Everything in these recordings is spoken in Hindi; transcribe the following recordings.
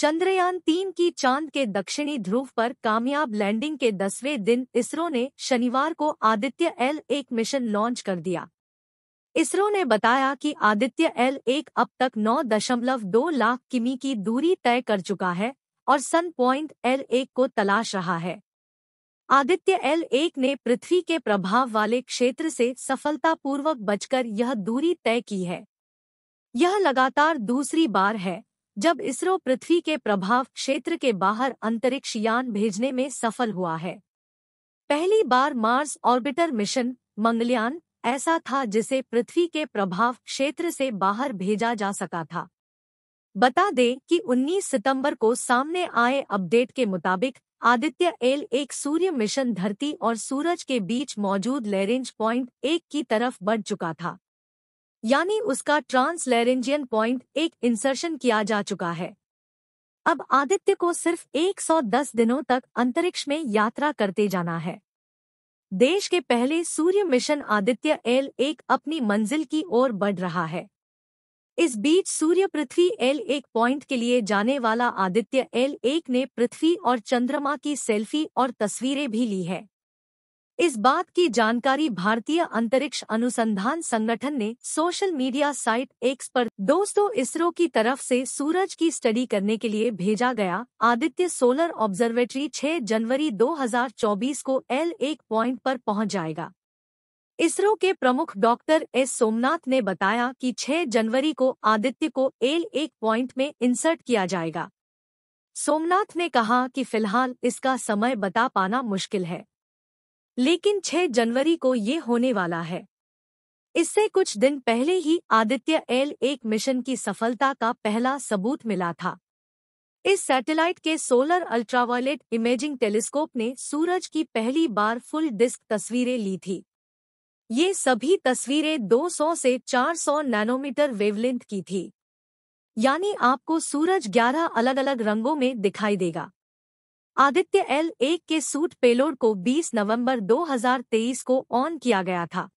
चंद्रयान तीन की चांद के दक्षिणी ध्रुव पर कामयाब लैंडिंग के दसवें दिन इसरो ने शनिवार को आदित्य एल एक मिशन लॉन्च कर दिया इसरो ने बताया कि आदित्य एल एक अब तक 9.2 लाख किमी की दूरी तय कर चुका है और सन पॉइंट एल एक को तलाश रहा है आदित्य एल एक ने पृथ्वी के प्रभाव वाले क्षेत्र से सफलतापूर्वक बचकर यह दूरी तय की है यह लगातार दूसरी बार है जब इसरो पृथ्वी के प्रभाव क्षेत्र के बाहर अंतरिक्ष यान भेजने में सफल हुआ है पहली बार मार्स ऑर्बिटर मिशन मंगलयान ऐसा था जिसे पृथ्वी के प्रभाव क्षेत्र से बाहर भेजा जा सका था बता दें कि 19 सितंबर को सामने आए अपडेट के मुताबिक आदित्य एल एक सूर्य मिशन धरती और सूरज के बीच मौजूद लेरेंज पॉइंट एक की तरफ बढ़ चुका था यानी उसका ट्रांसलेरेंजियन पॉइंट एक इंसर्शन किया जा चुका है अब आदित्य को सिर्फ 110 दिनों तक अंतरिक्ष में यात्रा करते जाना है देश के पहले सूर्य मिशन आदित्य एल एक अपनी मंजिल की ओर बढ़ रहा है इस बीच सूर्य पृथ्वी एल एक पॉइंट के लिए जाने वाला आदित्य एल एक ने पृथ्वी और चंद्रमा की सेल्फी और तस्वीरें भी ली है इस बात की जानकारी भारतीय अंतरिक्ष अनुसंधान संगठन ने सोशल मीडिया साइट एक्स पर दोस्तों इसरो की तरफ से सूरज की स्टडी करने के लिए भेजा गया आदित्य सोलर ऑब्जर्वेटरी 6 जनवरी 2024 को एल एक पॉइंट पर पहुंच जाएगा इसरो के प्रमुख डॉक्टर एस सोमनाथ ने बताया कि 6 जनवरी को आदित्य को एल एक पॉइंट में इंसर्ट किया जाएगा सोमनाथ ने कहा कि फिलहाल इसका समय बता पाना मुश्किल है लेकिन 6 जनवरी को ये होने वाला है इससे कुछ दिन पहले ही आदित्य एल एक मिशन की सफलता का पहला सबूत मिला था इस सैटेलाइट के सोलर अल्ट्रावायलेट इमेजिंग टेलीस्कोप ने सूरज की पहली बार फुल डिस्क तस्वीरें ली थी ये सभी तस्वीरें 200 से 400 नैनोमीटर वेवलेंथ की थी यानी आपको सूरज 11 अलग अलग रंगों में दिखाई देगा आदित्य एल एक के सूट पेलोड को 20 नवंबर 2023 को ऑन किया गया था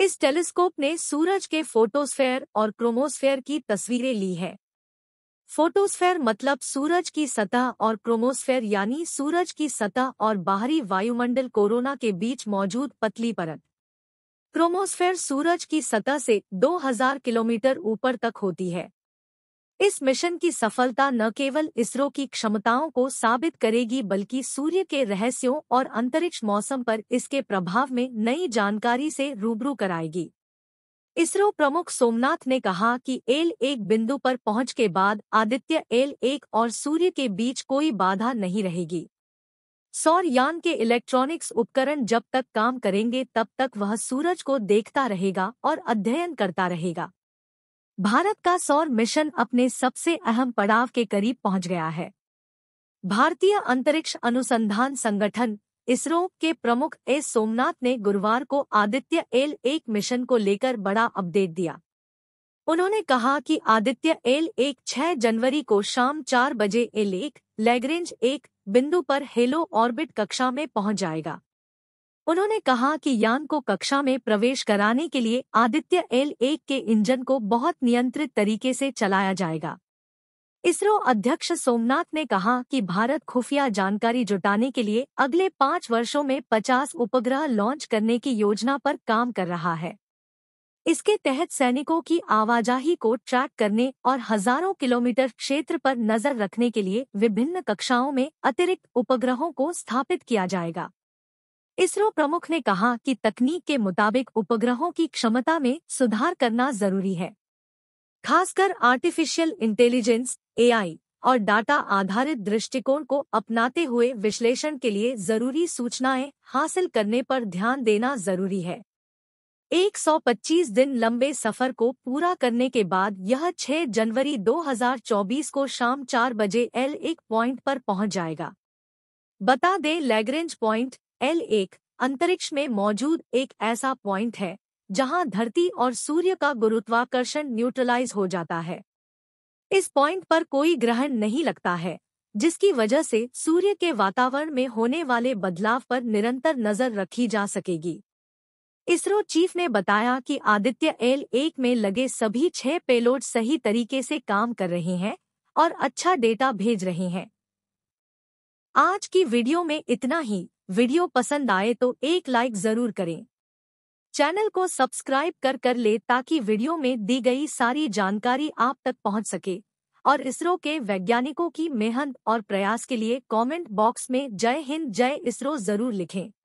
इस टेलीस्कोप ने सूरज के फोटोस्फेयर और क्रोमोस्फेयर की तस्वीरें ली है फोटोस्फेयर मतलब सूरज की सतह और क्रोमोस्फेयर यानी सूरज की सतह और बाहरी वायुमंडल कोरोना के बीच मौजूद पतली परत क्रोमोस्फेयर सूरज की सतह से 2000 किलोमीटर ऊपर तक होती है इस मिशन की सफलता न केवल इसरो की क्षमताओं को साबित करेगी बल्कि सूर्य के रहस्यों और अंतरिक्ष मौसम पर इसके प्रभाव में नई जानकारी से रूबरू कराएगी इसरो प्रमुख सोमनाथ ने कहा कि एल एक बिंदु पर पहुंच के बाद आदित्य एल एक और सूर्य के बीच कोई बाधा नहीं रहेगी सौर यान के इलेक्ट्रॉनिक्स उपकरण जब तक काम करेंगे तब तक वह सूरज को देखता रहेगा और अध्ययन करता रहेगा भारत का सौर मिशन अपने सबसे अहम पड़ाव के करीब पहुंच गया है भारतीय अंतरिक्ष अनुसंधान संगठन इसरो के प्रमुख एस सोमनाथ ने गुरुवार को आदित्य एल एक मिशन को लेकर बड़ा अपडेट दिया उन्होंने कहा कि आदित्य एल एक छह जनवरी को शाम चार बजे एल एक लैग्रेंज एक बिंदु पर हेलो ऑर्बिट कक्षा में पहुंच जाएगा उन्होंने कहा कि यान को कक्षा में प्रवेश कराने के लिए आदित्य एल एक के इंजन को बहुत नियंत्रित तरीके से चलाया जाएगा इसरो अध्यक्ष सोमनाथ ने कहा कि भारत खुफिया जानकारी जुटाने के लिए अगले पाँच वर्षों में 50 उपग्रह लॉन्च करने की योजना पर काम कर रहा है इसके तहत सैनिकों की आवाजाही को ट्रैक करने और हजारों किलोमीटर क्षेत्र पर नजर रखने के लिए विभिन्न कक्षाओं में अतिरिक्त उपग्रहों को स्थापित किया जाएगा इसरो प्रमुख ने कहा कि तकनीक के मुताबिक उपग्रहों की क्षमता में सुधार करना जरूरी है खासकर आर्टिफिशियल इंटेलिजेंस एआई और डाटा आधारित दृष्टिकोण को अपनाते हुए विश्लेषण के लिए जरूरी सूचनाएं हासिल करने पर ध्यान देना जरूरी है 125 दिन लंबे सफर को पूरा करने के बाद यह 6 जनवरी 2024 को शाम 4 बजे एल एक पॉइंट पर पहुंच जाएगा बता दें लैग्रेंज पॉइंट एल एक अंतरिक्ष में मौजूद एक ऐसा पॉइंट है जहां धरती और सूर्य का गुरुत्वाकर्षण न्यूट्रलाइज हो जाता है इस पॉइंट पर कोई ग्रहण नहीं लगता है जिसकी वजह से सूर्य के वातावरण में होने वाले बदलाव पर निरंतर नजर रखी जा सकेगी इसरो चीफ ने बताया कि आदित्य एल एक में लगे सभी छह पेलोड सही तरीके से काम कर रहे हैं और अच्छा डेटा भेज रहे हैं आज की वीडियो में इतना ही वीडियो पसंद आए तो एक लाइक जरूर करें चैनल को सब्सक्राइब कर कर ले ताकि वीडियो में दी गई सारी जानकारी आप तक पहुंच सके और इसरो के वैज्ञानिकों की मेहनत और प्रयास के लिए कमेंट बॉक्स में जय हिंद जय इसरो जरूर लिखें